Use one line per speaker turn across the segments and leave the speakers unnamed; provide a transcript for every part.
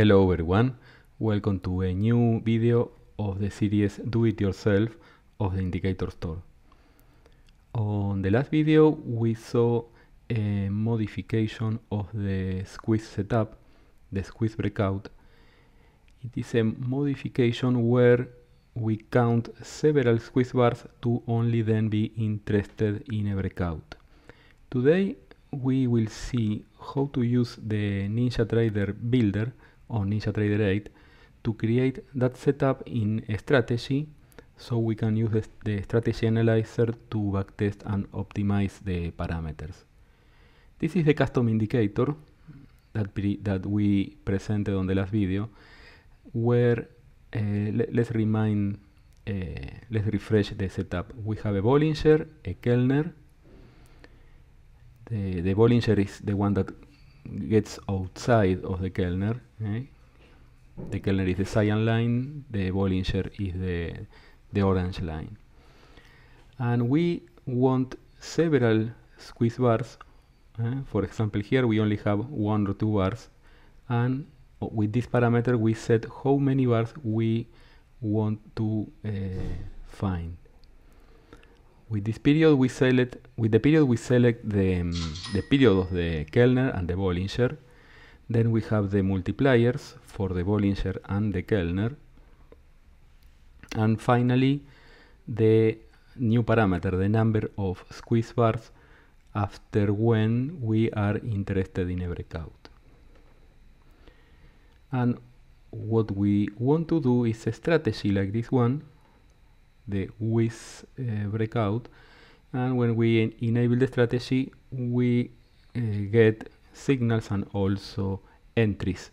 Hello everyone, welcome to a new video of the series Do-It-Yourself of the Indicator Store. On the last video we saw a modification of the squeeze setup, the squeeze breakout. It is a modification where we count several squeeze bars to only then be interested in a breakout. Today we will see how to use the NinjaTrader builder on Ninja Trader 8 to create that setup in a strategy so we can use the strategy analyzer to backtest and optimize the parameters. This is the custom indicator that, that we presented on the last video where uh, le let's remind, uh, let's refresh the setup. We have a Bollinger, a Kellner. The, the Bollinger is the one that gets outside of the Kellner. Eh? The Kellner is the cyan line, the Bollinger is the, the orange line. And we want several squeeze bars. Eh? For example, here we only have one or two bars. And with this parameter, we set how many bars we want to uh, find. With this period we select with the period we select the um, the period of the Kellner and the Bollinger. Then we have the multipliers for the Bollinger and the Kellner. And finally the new parameter, the number of squeeze bars after when we are interested in a breakout. And what we want to do is a strategy like this one the WIS eh, breakout and when we en enable the strategy we eh, get signals and also entries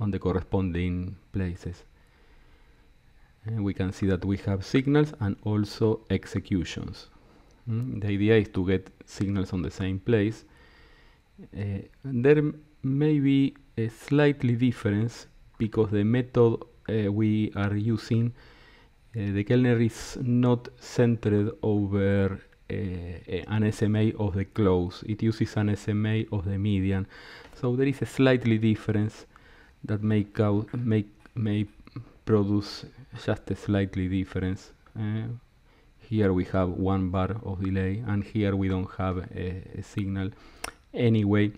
on the corresponding places. And we can see that we have signals and also executions. Mm, the idea is to get signals on the same place. Uh, there may be a slightly difference because the method uh, we are using the eh, Kellner is not centered over eh, eh, an SMA of the close. It uses an SMA of the median. So there is a slightly difference that may, make, may produce just a slightly difference. Uh, here we have one bar of delay and here we don't have a, a signal. Anyway,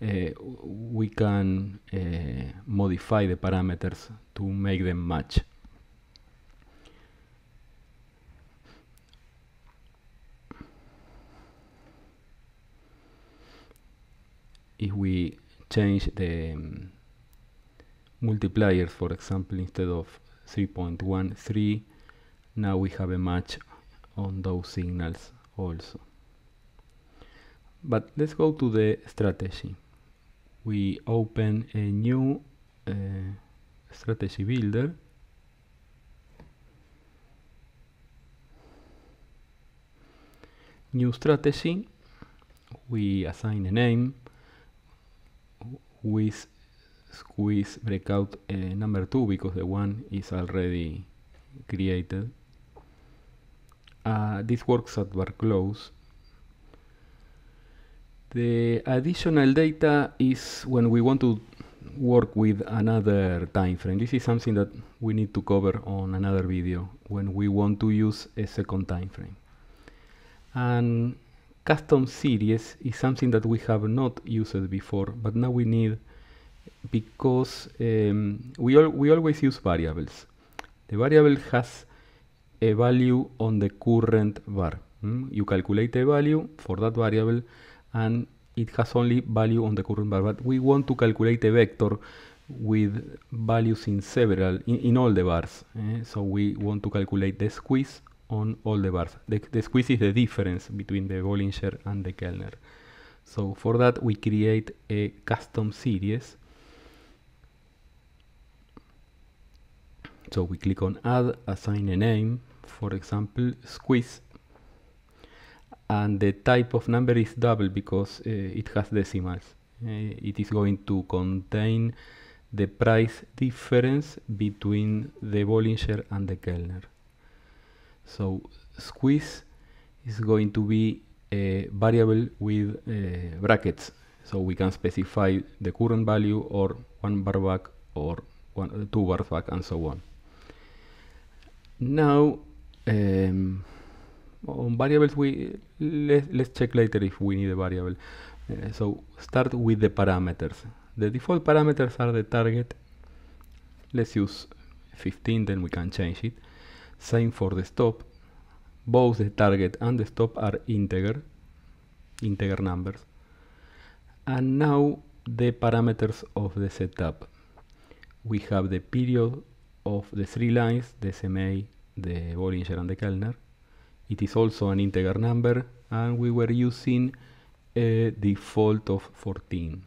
uh, we can uh, modify the parameters to make them match. if we change the um, multipliers for example instead of 3.13 now we have a match on those signals also but let's go to the strategy we open a new uh, strategy builder new strategy we assign a name with squeeze breakout uh, number two because the one is already created. Uh, this works at bar close. The additional data is when we want to work with another time frame. This is something that we need to cover on another video when we want to use a second time frame. And Custom series is something that we have not used before, but now we need because um, we, al we always use variables. The variable has a value on the current var. Mm? You calculate a value for that variable and it has only value on the current var. But we want to calculate a vector with values in several, in, in all the bars. Eh? So we want to calculate the squeeze on all the bars. The, the squeeze is the difference between the Bollinger and the Kellner. So for that we create a custom series. So we click on add, assign a name, for example, squeeze. And the type of number is double because uh, it has decimals. Uh, it is going to contain the price difference between the Bollinger and the Kellner. So squeeze is going to be a variable with uh, brackets. So we can specify the current value or one bar back or one, uh, two bars back and so on. Now um, on variables we let, let's check later if we need a variable. Uh, so start with the parameters. The default parameters are the target. Let's use 15 then we can change it same for the stop. Both the target and the stop are integer, integer numbers. And now the parameters of the setup. We have the period of the three lines, the SMA, the Bollinger and the Kellner. It is also an integer number and we were using a default of 14.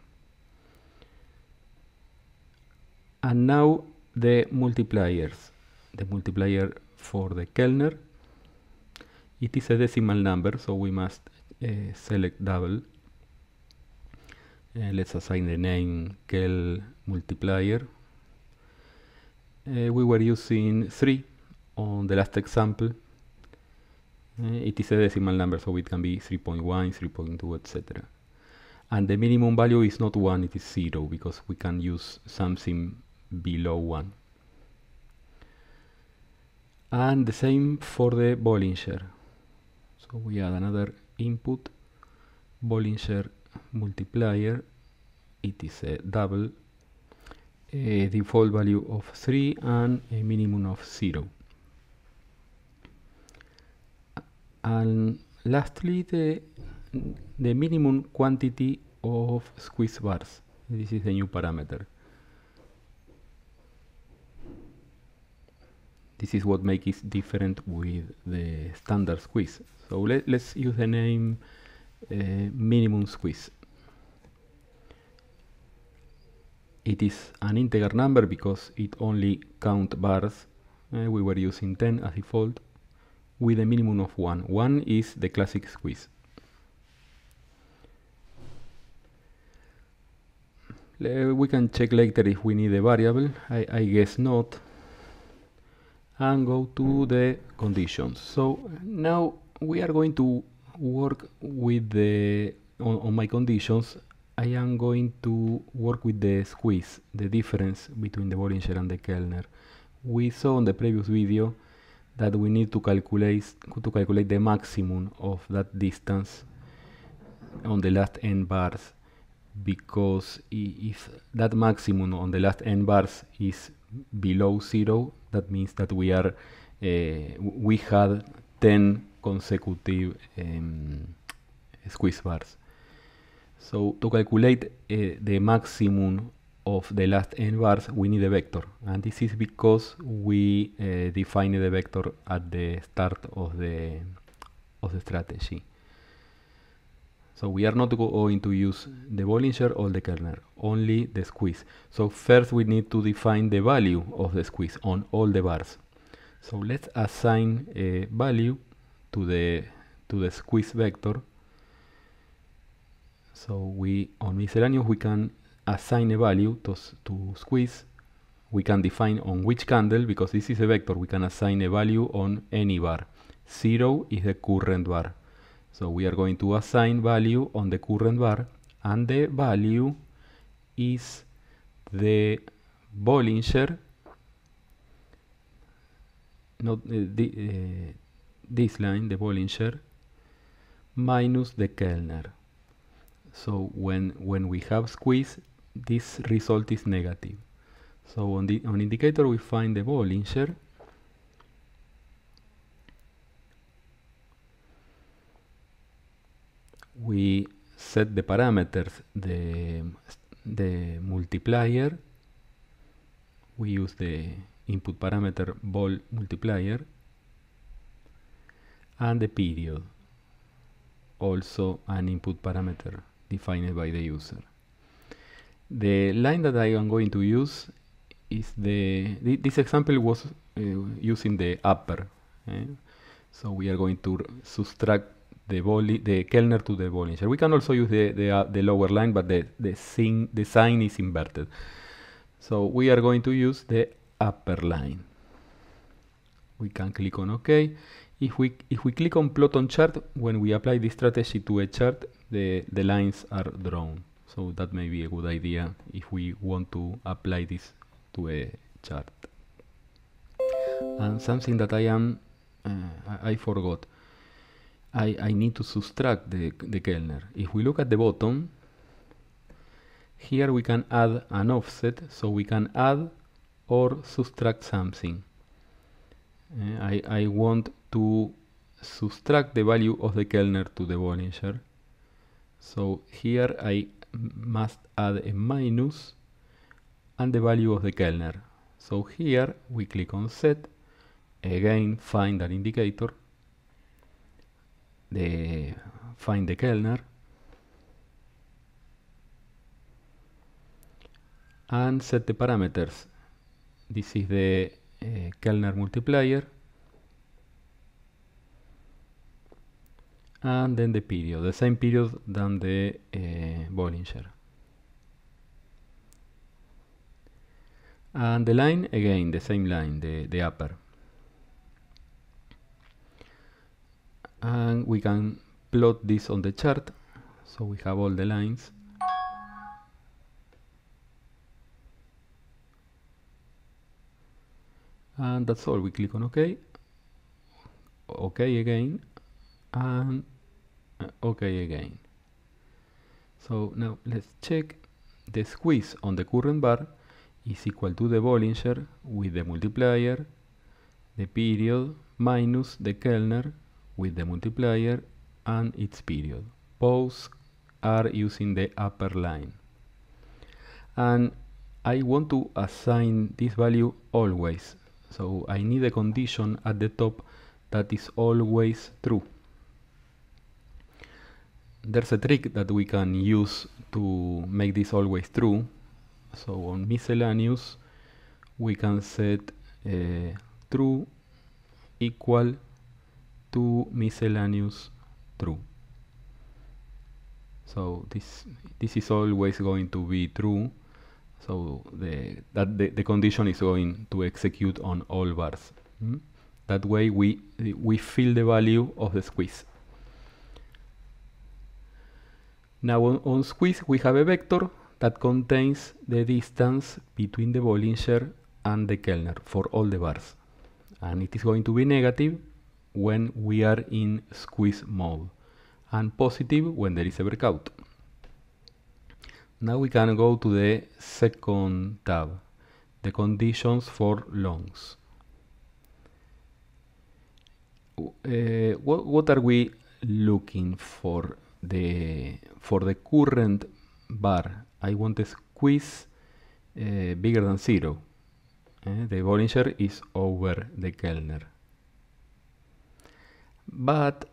And now the multipliers. The multiplier for the Kellner. It is a decimal number, so we must uh, select double. Uh, let's assign the name Kell multiplier. Uh, we were using 3 on the last example. it is a decimal number, so it can be 3.1, 3.2, etc. And the minimum value is not 1, it is 0, because we can use something below 1 and the same for the Bollinger so we add another input Bollinger multiplier it is a double a default value of 3 and a minimum of 0 and lastly the the minimum quantity of squeeze bars this is the new parameter This is what makes it different with the standard squeeze. So let, us use the name uh, minimum squeeze. It is an integer number because it only count bars. Uh, we were using 10 as default with a minimum of 1. 1 is the classic squeeze. Uh, we can check later if we need a variable. I, I guess not and go to the conditions. So now we are going to work with the on, on, my conditions I am going to work with the squeeze the difference between the Bollinger and the Kellner we saw in the previous video that we need to calculate to calculate the maximum of that distance on the last n bars because if that maximum on the last n bars is below zero that means that we are eh, we had 10 consecutive um, squeeze bars. So to calculate eh, the maximum of the last n bars we need a vector and this is because we uh, define the vector at the start of the of the strategy so we are not going to use the Bollinger or the kernel, only the squeeze. So first we need to define the value of the squeeze on all the bars. So let's assign a value to the to the squeeze vector. So we on miscellaneous we can assign a value to, to squeeze. We can define on which candle, because this is a vector, we can assign a value on any bar. Zero is the current bar. So we are going to assign value on the current bar and the value is the Bollinger not uh, the, uh, this line the Bollinger minus the Kellner so when when we have squeeze this result is negative so on the on indicator we find the Bollinger we set the parameters the the multiplier we use the input parameter ball multiplier and the period also an input parameter defined by the user the line that I am going to use is the th this example was uh, using the upper eh? so we are going to subtract the, volley, the Kellner to the Bollinger. We can also use the, the, uh, the lower line, but the, the, sin, the sign is inverted. So we are going to use the upper line. We can click on OK. If we, if we click on plot on chart, when we apply this strategy to a chart, the, the lines are drawn. So that may be a good idea if we want to apply this to a chart. And something that I am, uh, I, I forgot. I, I need to subtract the, the Kellner. If we look at the bottom, here we can add an offset, so we can add or subtract something. Uh, I, I want to subtract the value of the Kellner to the Bollinger. So here I must add a minus and the value of the Kellner. So here we click on set, again find that indicator, de Find the Kellner and set the parameters. This is the uh, Kellner multiplier and then the period, the same period than the uh, Bollinger. And the line, again, the same line, the, the upper. and we can plot this on the chart so we have all the lines and that's all we click on ok ok again and uh, ok again so now let's check the squeeze on the current bar is equal to the Bollinger with the multiplier the period minus the Kellner with the multiplier and its period. Both are using the upper line. And I want to assign this value always. So I need a condition at the top that is always true. There's a trick that we can use to make this always true. So on miscellaneous, we can set uh, true equal two miscellaneous true so this this is always going to be true so the that the, the condition is going to execute on all bars mm? that way we we fill the value of the squeeze now on, on squeeze we have a vector that contains the distance between the Bollinger and the Kellner for all the bars and it is going to be negative when we are in squeeze mode and positive when there is a breakout. Now we can go to the second tab, the conditions for longs. Uh, eh, what, what are we looking for the for the current bar? I want the squeeze uh, bigger than zero. Uh, the Bollinger is over the Kellner but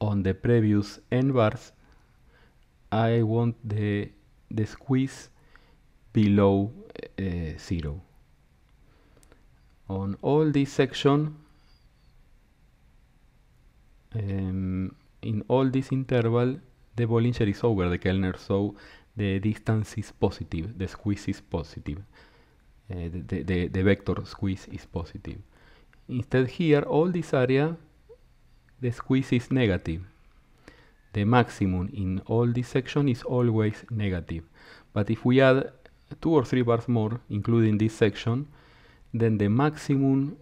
on the previous end bars I want the, the squeeze below uh, zero. On all this section, um, in all this interval, the Bollinger is over the Kellner, so the distance is positive, the squeeze is positive, uh, the, the, the vector squeeze is positive. Instead here, all this area the squeeze is negative. The maximum in all this section is always negative. But if we add two or three bars more, including this section, then the maximum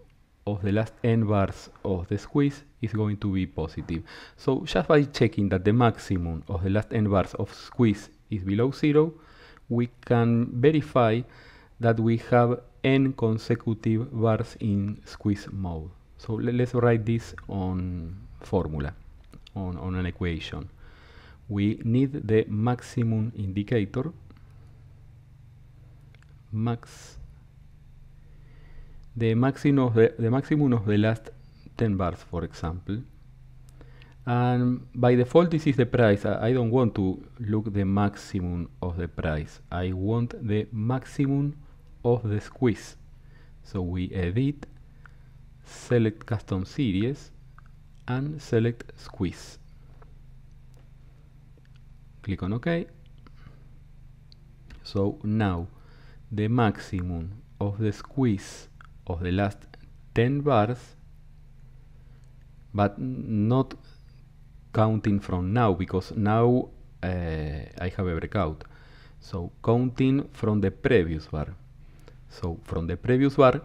of the last n bars of the squeeze is going to be positive. So just by checking that the maximum of the last n bars of squeeze is below zero, we can verify that we have n consecutive bars in squeeze mode. So let's write this on formula, on, on an equation. We need the maximum indicator, max, the maximum of the, the maximum of the last 10 bars, for example. And by default, this is the price. I, I don't want to look the maximum of the price. I want the maximum of the squeeze. So we edit, select custom series, and select squeeze. Click on OK. So now the maximum of the squeeze of the last 10 bars, but not counting from now because now uh, I have a breakout. So counting from the previous bar. So from the previous bar,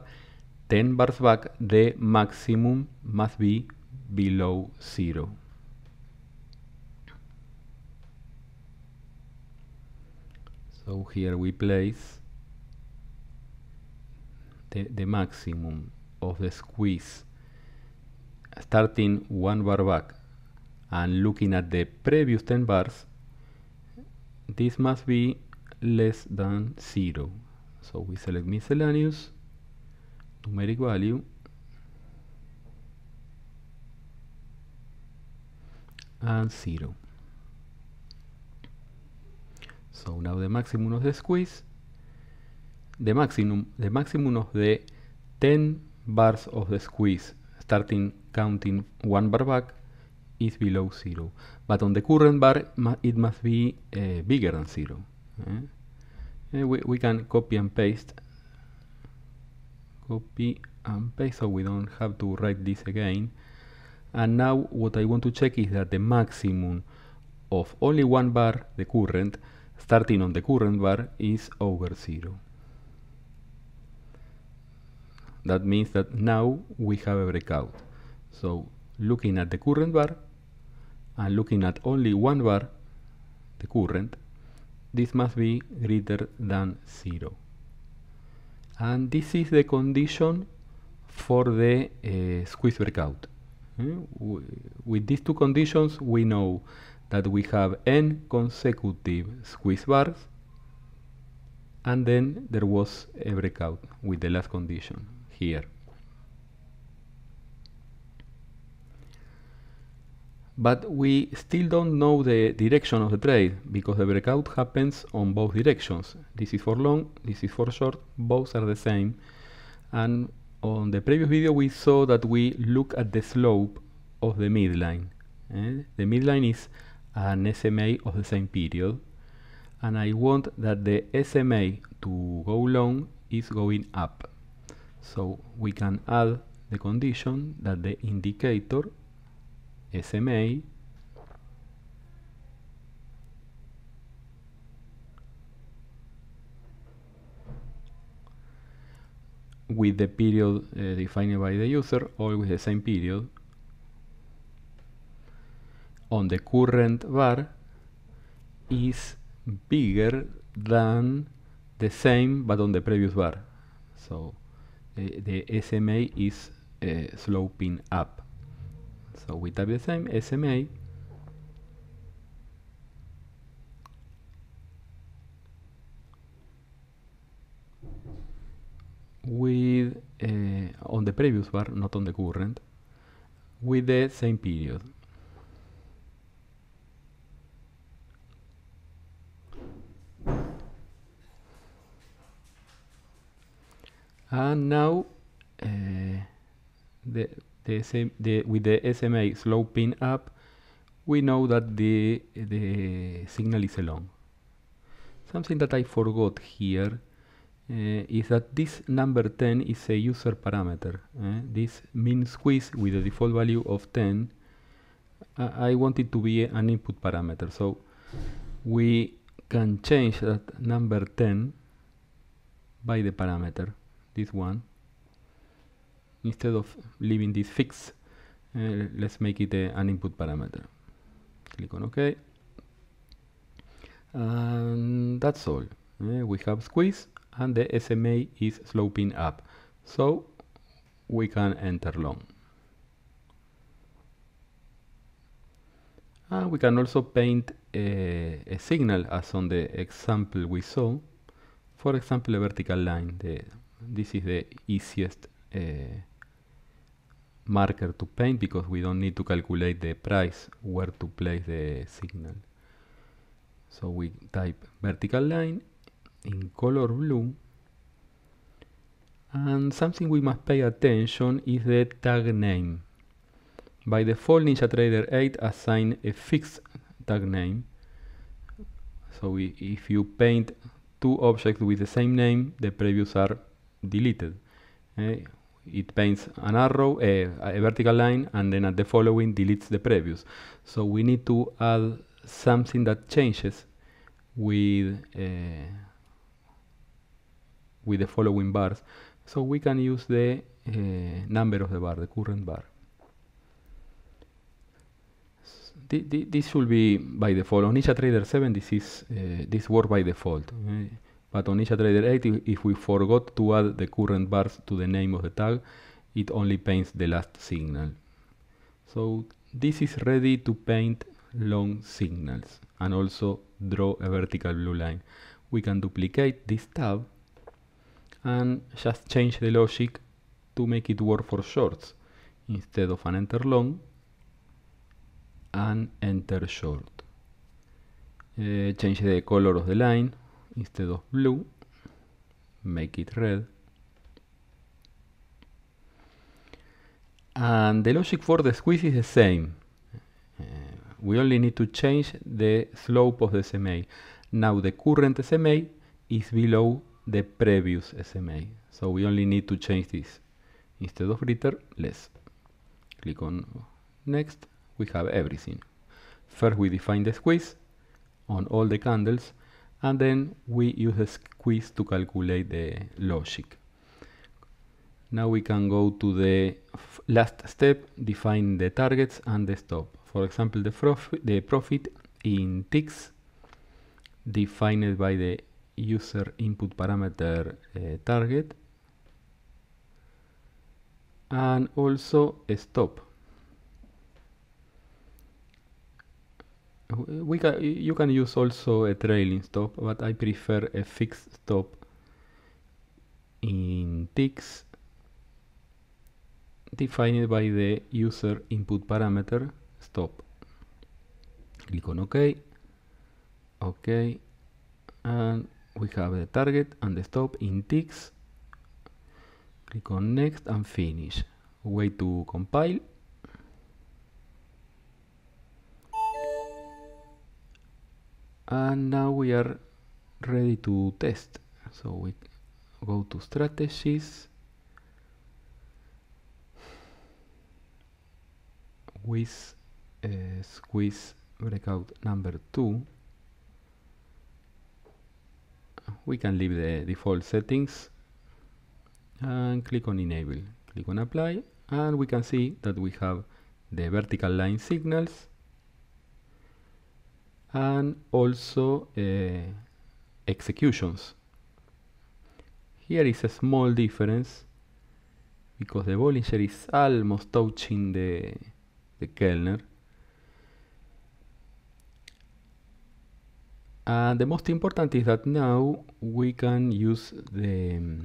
10 bars back, the maximum must be below zero. So here we place the, the maximum of the squeeze starting one bar back and looking at the previous 10 bars this must be less than zero so we select miscellaneous numeric value and 0. So now the maximum of the squeeze, the maximum, the maximum of the 10 bars of the squeeze, starting counting one bar back, is below 0. But on the current bar, it must be uh, bigger than 0. Eh? eh? We, we can copy and paste. Copy and paste, so we don't have to write this again and now what I want to check is that the maximum of only one bar, the current, starting on the current bar is over zero. That means that now we have a breakout. So looking at the current bar and looking at only one bar, the current, this must be greater than zero. And this is the condition for the uh, squeeze breakout. Hmm? With these two conditions, we know that we have n consecutive squeeze bars and then there was a breakout with the last condition here. But we still don't know the direction of the trade because the breakout happens on both directions. This is for long, this is for short, both are the same and on the previous video we saw that we look at the slope of the midline. Eh? The midline is an SMA of the same period and I want that the SMA to go long is going up. So we can add the condition that the indicator SMA with the period uh, defined by the user, always the same period. On the current bar is bigger than the same but on the previous bar. So uh, the SMA is uh, sloping up. So we type the same SMA Eh, on the previous bar, not on the current, with the same period. And now eh, the, the same the, with the SMA sloping up, we know that the the signal is along. Something that I forgot here Eh, is that this number 10 is a user parameter. Eh? this mean squeeze with a default value of 10, I, I want it to be an input parameter. So we can change that number 10 by the parameter, this one. Instead of leaving this fixed, uh, let's make it a, an input parameter. Click on OK. And that's all. Uh, we have squeeze and the SMA is sloping up. So we can enter long. And ah, we can also paint a, a, signal as on the example we saw. For example, a vertical line. The, this is the easiest uh, marker to paint because we don't need to calculate the price where to place the signal. So we type vertical line in color blue and something we must pay attention is the tag name. By default NinjaTrader 8 assigns a fixed tag name. So we, if you paint two objects with the same name, the previews are deleted. Uh, it paints an arrow, a, a vertical line, and then at the following deletes the previews. So we need to add something that changes with uh, with the following bars. So we can use the uh, number of the bar, the current bar. Th th this should be by default. On NinjaTrader 7, this is uh, this works by default. But on NinjaTrader 8, if we forgot to add the current bars to the name of the tag, it only paints the last signal. So this is ready to paint long signals and also draw a vertical blue line. We can duplicate this tab and just change the logic to make it work for shorts instead of an enter long and enter short. Uh, change the color of the line instead of blue, make it red. And the logic for the squeeze is the same. Uh, we only need to change the slope of the SMA. Now the current SMA is below the previous SMA. So we only need to change this. Instead of return, less. Click on next, we have everything. First we define the squeeze on all the candles and then we use the squeeze to calculate the logic. Now we can go to the last step, define the targets and the stop. For example, the, the profit in ticks defined by the user input parameter uh, target and also stop. We can, you can use also a trailing stop, but I prefer a fixed stop in ticks defined by the user input parameter stop. Click on OK, OK, and we have the target and the stop in ticks. Click on next and finish. Wait to compile. And now we are ready to test. So we go to strategies. With uh, squeeze breakout number 2 we can leave the default settings and click on enable click on apply and we can see that we have the vertical line signals and also uh, executions here is a small difference because the Bollinger is almost touching the, the Kellner And ah, the most important is that now we can use the mm,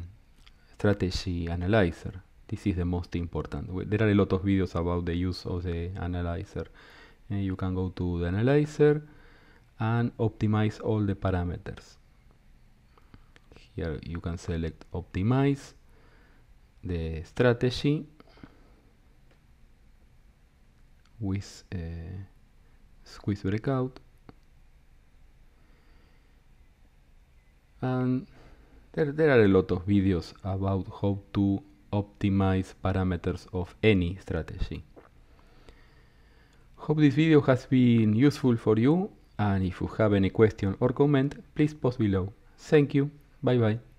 strategy analyzer. This is the most important. There are a lot of videos about the use of the analyzer. And eh, you can go to the analyzer and optimize all the parameters. Here you can select optimize the strategy with uh, squeeze breakout And um, there, there are a lot of videos about how to optimize parameters of any strategy. Hope this video has been useful for you and if you have any question or comment, please post below. Thank you, bye bye.